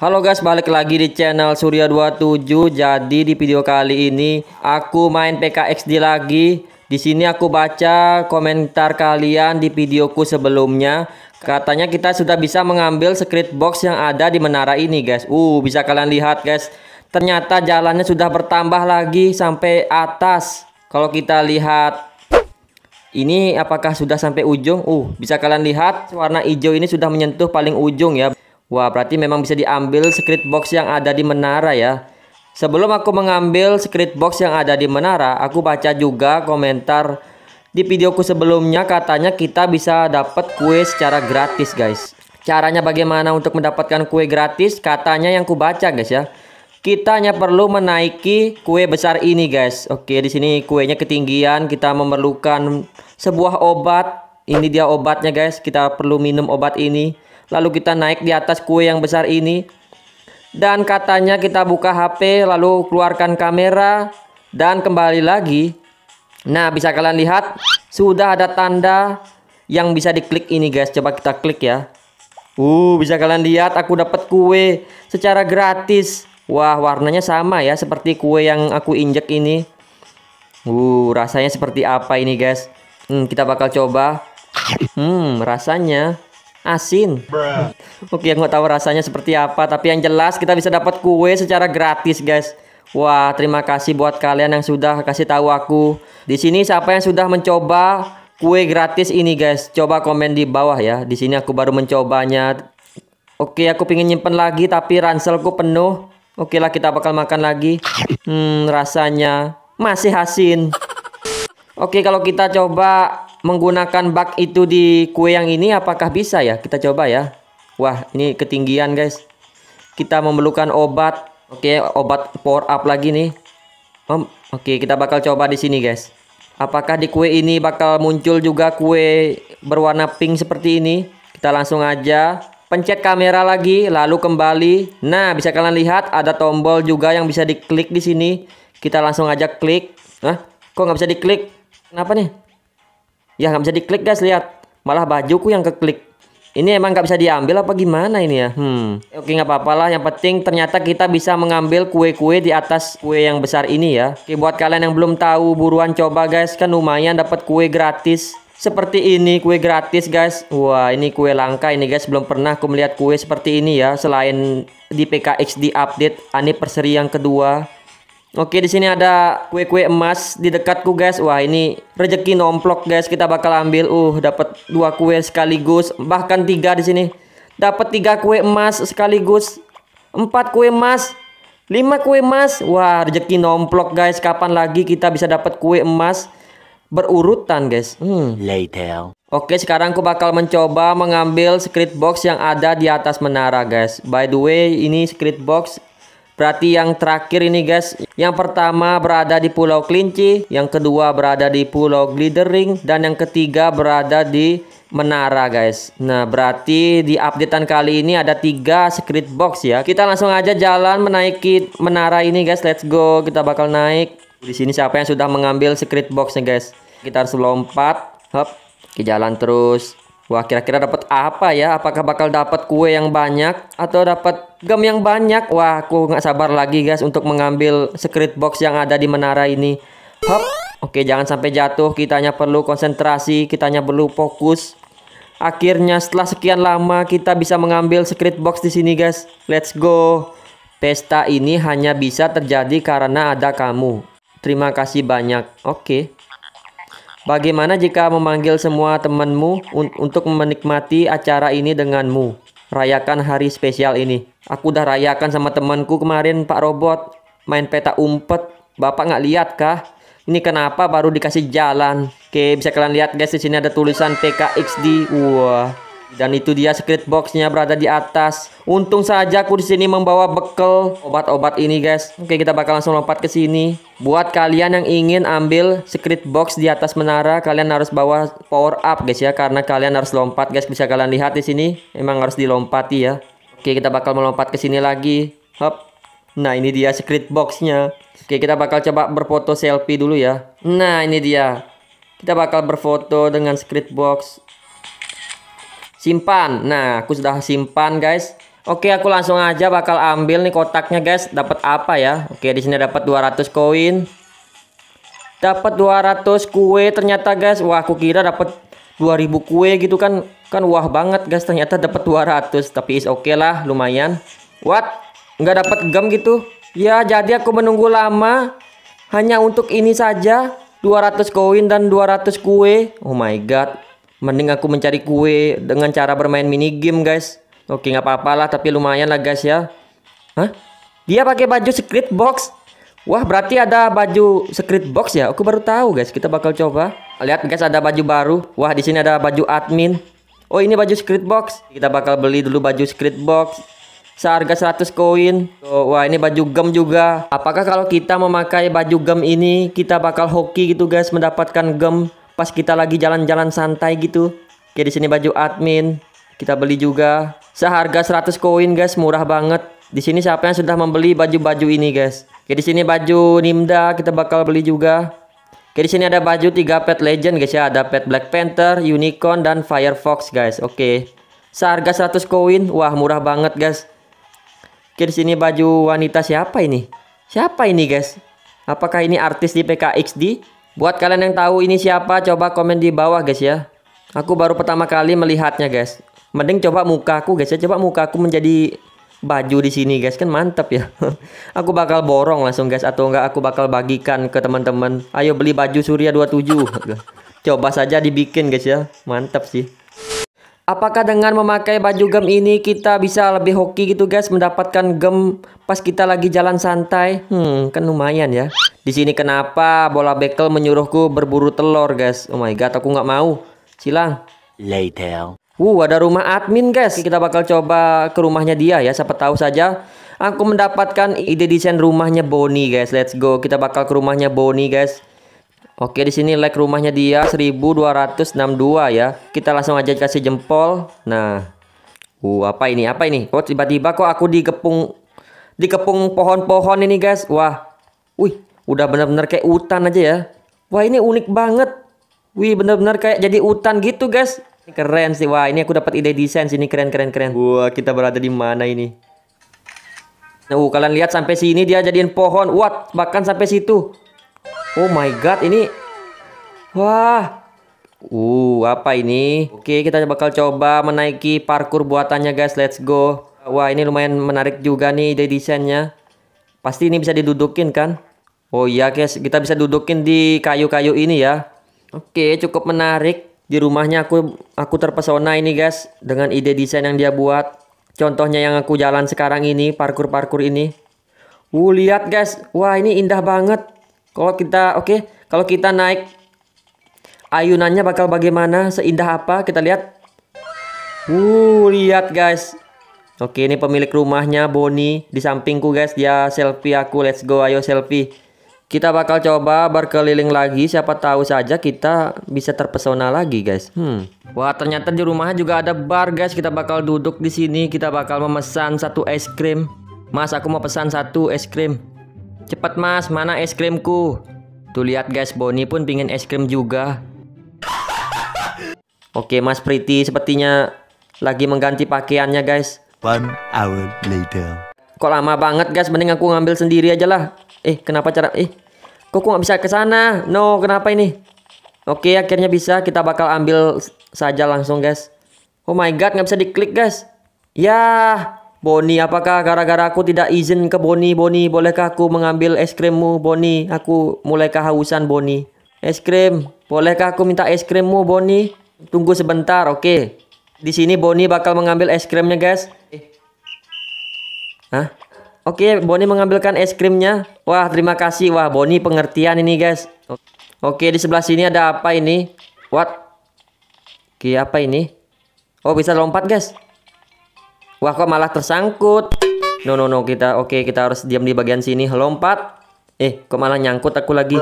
Halo guys, balik lagi di channel Surya 27. Jadi di video kali ini aku main PKXD lagi. Di sini aku baca komentar kalian di videoku sebelumnya. Katanya kita sudah bisa mengambil secret box yang ada di menara ini, guys. Uh, bisa kalian lihat, guys. Ternyata jalannya sudah bertambah lagi sampai atas. Kalau kita lihat ini apakah sudah sampai ujung? Uh, bisa kalian lihat warna hijau ini sudah menyentuh paling ujung ya. Wah, berarti memang bisa diambil secret box yang ada di menara ya. Sebelum aku mengambil secret box yang ada di menara, aku baca juga komentar di videoku sebelumnya katanya kita bisa dapat kue secara gratis, guys. Caranya bagaimana untuk mendapatkan kue gratis? Katanya yang kubaca, guys ya. Kita hanya perlu menaiki kue besar ini, guys. Oke, di sini kuenya ketinggian, kita memerlukan sebuah obat. Ini dia obatnya, guys. Kita perlu minum obat ini. Lalu kita naik di atas kue yang besar ini. Dan katanya kita buka HP lalu keluarkan kamera dan kembali lagi. Nah bisa kalian lihat sudah ada tanda yang bisa diklik ini guys. Coba kita klik ya. Uh bisa kalian lihat aku dapat kue secara gratis. Wah warnanya sama ya seperti kue yang aku injek ini. Uh rasanya seperti apa ini guys. Hmm, kita bakal coba. Hmm rasanya asin. Oke, okay, nggak tahu rasanya seperti apa, tapi yang jelas kita bisa dapat kue secara gratis, guys. Wah, terima kasih buat kalian yang sudah kasih tahu aku. Di sini siapa yang sudah mencoba kue gratis ini, guys? Coba komen di bawah ya. Di sini aku baru mencobanya. Oke, okay, aku pingin nyimpen lagi tapi ranselku penuh. Oke okay lah, kita bakal makan lagi. Hmm, rasanya masih asin. Oke, kalau kita coba menggunakan bak itu di kue yang ini apakah bisa ya? Kita coba ya. Wah, ini ketinggian, guys. Kita memerlukan obat. Oke, okay, obat power up lagi nih. Oh, Oke, okay, kita bakal coba di sini, guys. Apakah di kue ini bakal muncul juga kue berwarna pink seperti ini? Kita langsung aja pencet kamera lagi, lalu kembali. Nah, bisa kalian lihat ada tombol juga yang bisa diklik di sini. Kita langsung aja klik. Nah, kok nggak bisa diklik? Kenapa nih? Ya nggak bisa diklik guys lihat. Malah bajuku yang keklik. Ini emang nggak bisa diambil apa gimana ini ya? Hmm. Oke nggak apa-apa lah. Yang penting ternyata kita bisa mengambil kue-kue di atas kue yang besar ini ya. Oke buat kalian yang belum tahu buruan coba guys kan lumayan dapat kue gratis. Seperti ini kue gratis guys. Wah ini kue langka ini guys. Belum pernah aku melihat kue seperti ini ya. Selain di PKX di update anniversary yang kedua. Oke, di sini ada kue-kue emas di dekatku, guys. Wah, ini rejeki nomplok, guys. Kita bakal ambil. Uh, dapat dua kue sekaligus, bahkan tiga di sini. Dapat tiga kue emas sekaligus, empat kue emas, lima kue emas. Wah, rejeki nomplok, guys. Kapan lagi kita bisa dapat kue emas berurutan, guys? Hmm. Later. Oke, sekarang aku bakal mencoba mengambil secret box yang ada di atas menara, guys. By the way, ini secret box Berarti yang terakhir ini guys, yang pertama berada di Pulau Kelinci, yang kedua berada di Pulau Glidering, dan yang ketiga berada di Menara guys. Nah berarti di updatean kali ini ada tiga secret box ya. Kita langsung aja jalan menaiki menara ini guys. Let's go, kita bakal naik. Di sini siapa yang sudah mengambil secret boxnya guys? Kita harus lompat, hop, ke jalan terus. Wah, kira-kira dapat apa ya? Apakah bakal dapat kue yang banyak atau dapat gem yang banyak? Wah, aku nggak sabar lagi guys untuk mengambil secret box yang ada di menara ini. Hop. Oke, jangan sampai jatuh. Kitanya perlu konsentrasi, kitanya perlu fokus. Akhirnya setelah sekian lama kita bisa mengambil secret box di sini guys. Let's go. Pesta ini hanya bisa terjadi karena ada kamu. Terima kasih banyak. Oke. Bagaimana jika memanggil semua temanmu un untuk menikmati acara ini denganmu? Rayakan hari spesial ini. Aku udah rayakan sama temanku kemarin Pak Robot. Main peta umpet. Bapak nggak lihat kah? Ini kenapa baru dikasih jalan? Oke, bisa kalian lihat guys di sini ada tulisan PKXD. Wah. Dan itu dia secret boxnya berada di atas. Untung saja aku di sini membawa bekal obat-obat ini guys. Oke kita bakal langsung lompat ke sini. Buat kalian yang ingin ambil secret box di atas menara, kalian harus bawa power up guys ya, karena kalian harus lompat guys. Bisa kalian lihat di sini, emang harus dilompati ya. Oke kita bakal melompat ke sini lagi. Hop. Nah ini dia secret boxnya. Oke kita bakal coba berfoto selfie dulu ya. Nah ini dia. Kita bakal berfoto dengan secret box simpan. Nah, aku sudah simpan, guys. Oke, aku langsung aja bakal ambil nih kotaknya, guys. Dapat apa ya? Oke, di sini dapat 200 koin. Dapat 200 kue ternyata, guys. Wah, aku kira dapat 2000 kue gitu kan. Kan wah banget, guys. Ternyata dapat 200, tapi is oke okay lah, lumayan. What? Nggak dapat gem gitu? Ya, jadi aku menunggu lama hanya untuk ini saja. 200 koin dan 200 kue. Oh my god. Mending aku mencari kue dengan cara bermain mini game guys. Oke nggak apa-apalah tapi lumayan lah guys ya. Hah? Dia pakai baju secret box. Wah berarti ada baju secret box ya? Aku baru tahu guys. Kita bakal coba. Lihat guys ada baju baru. Wah di sini ada baju admin. Oh ini baju secret box. Kita bakal beli dulu baju secret box seharga 100 koin. Oh, wah ini baju gem juga. Apakah kalau kita memakai baju gem ini kita bakal hoki gitu guys mendapatkan gem? pas kita lagi jalan-jalan santai gitu. Kayak di sini baju admin, kita beli juga. Seharga 100 koin guys, murah banget. Di sini siapa yang sudah membeli baju-baju ini guys? Kayak di sini baju Nimda kita bakal beli juga. Oke, di sini ada baju 3 pet legend guys ya, ada pet Black Panther, Unicorn dan Firefox guys. Oke. Seharga 100 koin. Wah, murah banget guys. Oke, di sini baju wanita siapa ini? Siapa ini guys? Apakah ini artis di PKXD? Buat kalian yang tahu ini siapa, coba komen di bawah guys ya. Aku baru pertama kali melihatnya guys. Mending coba mukaku guys ya, coba mukaku menjadi baju di sini guys kan mantep ya. aku bakal borong langsung guys atau enggak aku bakal bagikan ke teman-teman. Ayo beli baju Surya 27. Coba saja dibikin guys ya. Mantap sih. Apakah dengan memakai baju gem ini kita bisa lebih hoki gitu guys mendapatkan gem pas kita lagi jalan santai? Hmm, kan lumayan ya. Di sini kenapa bola bekel menyuruhku berburu telur guys? Oh my god, aku nggak mau. Silang. Later. Uh, ada rumah admin guys. Kita bakal coba ke rumahnya dia ya. Siapa tahu saja aku mendapatkan ide desain rumahnya Bonnie guys. Let's go. Kita bakal ke rumahnya Bonnie guys. Oke, di sini like rumahnya dia 1262 ya. Kita langsung aja kasih jempol. Nah. Uh, apa ini? Apa ini? Kok oh, tiba-tiba kok aku dikepung dikepung pohon-pohon ini, guys. Wah. Wih, udah benar-benar kayak hutan aja ya. Wah, ini unik banget. Wih, benar-benar kayak jadi hutan gitu, guys. Keren sih. Wah, ini aku dapat ide desain sini keren-keren keren. Wah, kita berada di mana ini? Nah, uh, kalian lihat sampai sini dia jadiin pohon. Wah, bahkan sampai situ. Oh my god, ini wah. Uh, apa ini? Oke, kita bakal coba menaiki parkur buatannya, guys. Let's go. Wah, ini lumayan menarik juga nih ide desainnya. Pasti ini bisa didudukin kan? Oh iya, guys. Kita bisa dudukin di kayu-kayu ini ya. Oke, cukup menarik. Di rumahnya aku aku terpesona ini, guys, dengan ide desain yang dia buat. Contohnya yang aku jalan sekarang ini, parkur-parkur ini. Uh, lihat guys. Wah, ini indah banget. Kalau kita oke, okay, kalau kita naik ayunannya bakal bagaimana? Seindah apa? Kita lihat. Uh, lihat guys. Oke, ini pemilik rumahnya Boni di sampingku guys. Dia selfie aku. Let's go, ayo selfie. Kita bakal coba berkeliling lagi. Siapa tahu saja kita bisa terpesona lagi, guys. Hmm. Wah, ternyata di rumahnya juga ada bar, guys. Kita bakal duduk di sini. Kita bakal memesan satu es krim. Mas, aku mau pesan satu es krim. Cepat mas, mana es krimku? Tuh lihat guys, Boni pun pingin es krim juga. Oke mas Priti, sepertinya lagi mengganti pakaiannya guys. One hour later. Kok lama banget guys, mending aku ngambil sendiri aja lah. Eh, kenapa cara... Eh, kok aku nggak bisa ke sana? No, kenapa ini? Oke, akhirnya bisa. Kita bakal ambil saja langsung guys. Oh my god, nggak bisa diklik guys. Ya, Boni, apakah gara-gara aku tidak izin ke Boni, Boni, bolehkah aku mengambil es krimmu, Boni? Aku mulai kehausan, Boni. Es krim, bolehkah aku minta es krimmu, Boni? Tunggu sebentar, oke. Okay. Di sini Boni bakal mengambil es krimnya, guys. Hah? Oke, okay, Boni mengambilkan es krimnya. Wah, terima kasih. Wah, Boni pengertian ini, guys. Oke, okay, di sebelah sini ada apa ini? What? Oke, okay, apa ini? Oh, bisa lompat, guys. Wah kok malah tersangkut. No no no kita oke okay, kita harus diam di bagian sini lompat. Eh kok malah nyangkut aku lagi.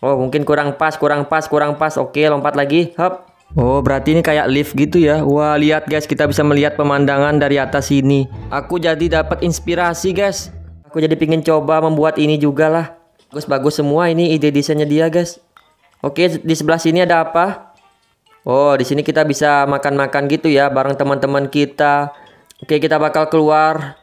Oh mungkin kurang pas kurang pas kurang pas. Oke okay, lompat lagi. Hop. Oh, berarti ini kayak lift gitu ya. Wah, lihat guys, kita bisa melihat pemandangan dari atas sini. Aku jadi dapat inspirasi, guys. Aku jadi pingin coba membuat ini juga lah. Bagus-bagus semua ini ide desainnya dia, guys. Oke, di sebelah sini ada apa? Oh, di sini kita bisa makan-makan gitu ya bareng teman-teman kita. Oke, kita bakal keluar.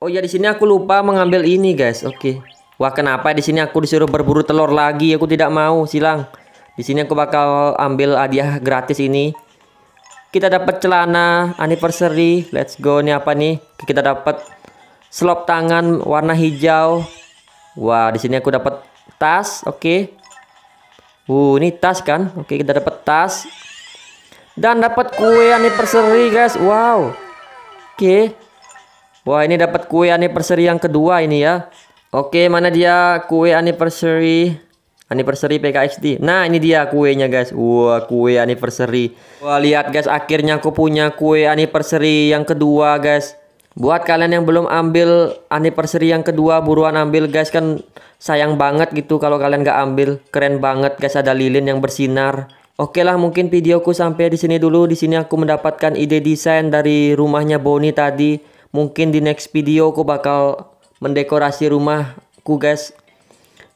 Oh ya, di sini aku lupa mengambil ini, guys. Oke. Wah, kenapa di sini aku disuruh berburu telur lagi? Aku tidak mau, silang. Di sini aku bakal ambil hadiah gratis ini. Kita dapat celana anniversary. Let's go Ini apa nih? Kita dapat slop tangan warna hijau. Wah, di sini aku dapat tas. Oke. Uh, ini tas kan? Oke, kita dapat tas. Dan dapat kue anniversary, guys. Wow. Oke. Wah, ini dapat kue anniversary yang kedua ini ya. Oke, mana dia kue anniversary? Anniversary PKXD. Nah, ini dia kuenya, guys. Wah, kue anniversary. Wah, lihat guys, akhirnya aku punya kue anniversary yang kedua, guys. Buat kalian yang belum ambil anniversary yang kedua, buruan ambil, guys. Kan sayang banget gitu kalau kalian gak ambil. Keren banget, guys. Ada lilin yang bersinar. Oke lah mungkin videoku sampai di sini dulu. Di sini aku mendapatkan ide desain dari rumahnya Boni tadi. Mungkin di next video aku bakal mendekorasi rumahku guys.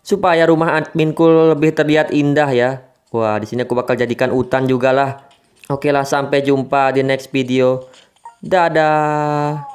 Supaya rumah adminku lebih terlihat indah ya. Wah, di sini aku bakal jadikan hutan juga lah. Oke lah, sampai jumpa di next video. Dadah.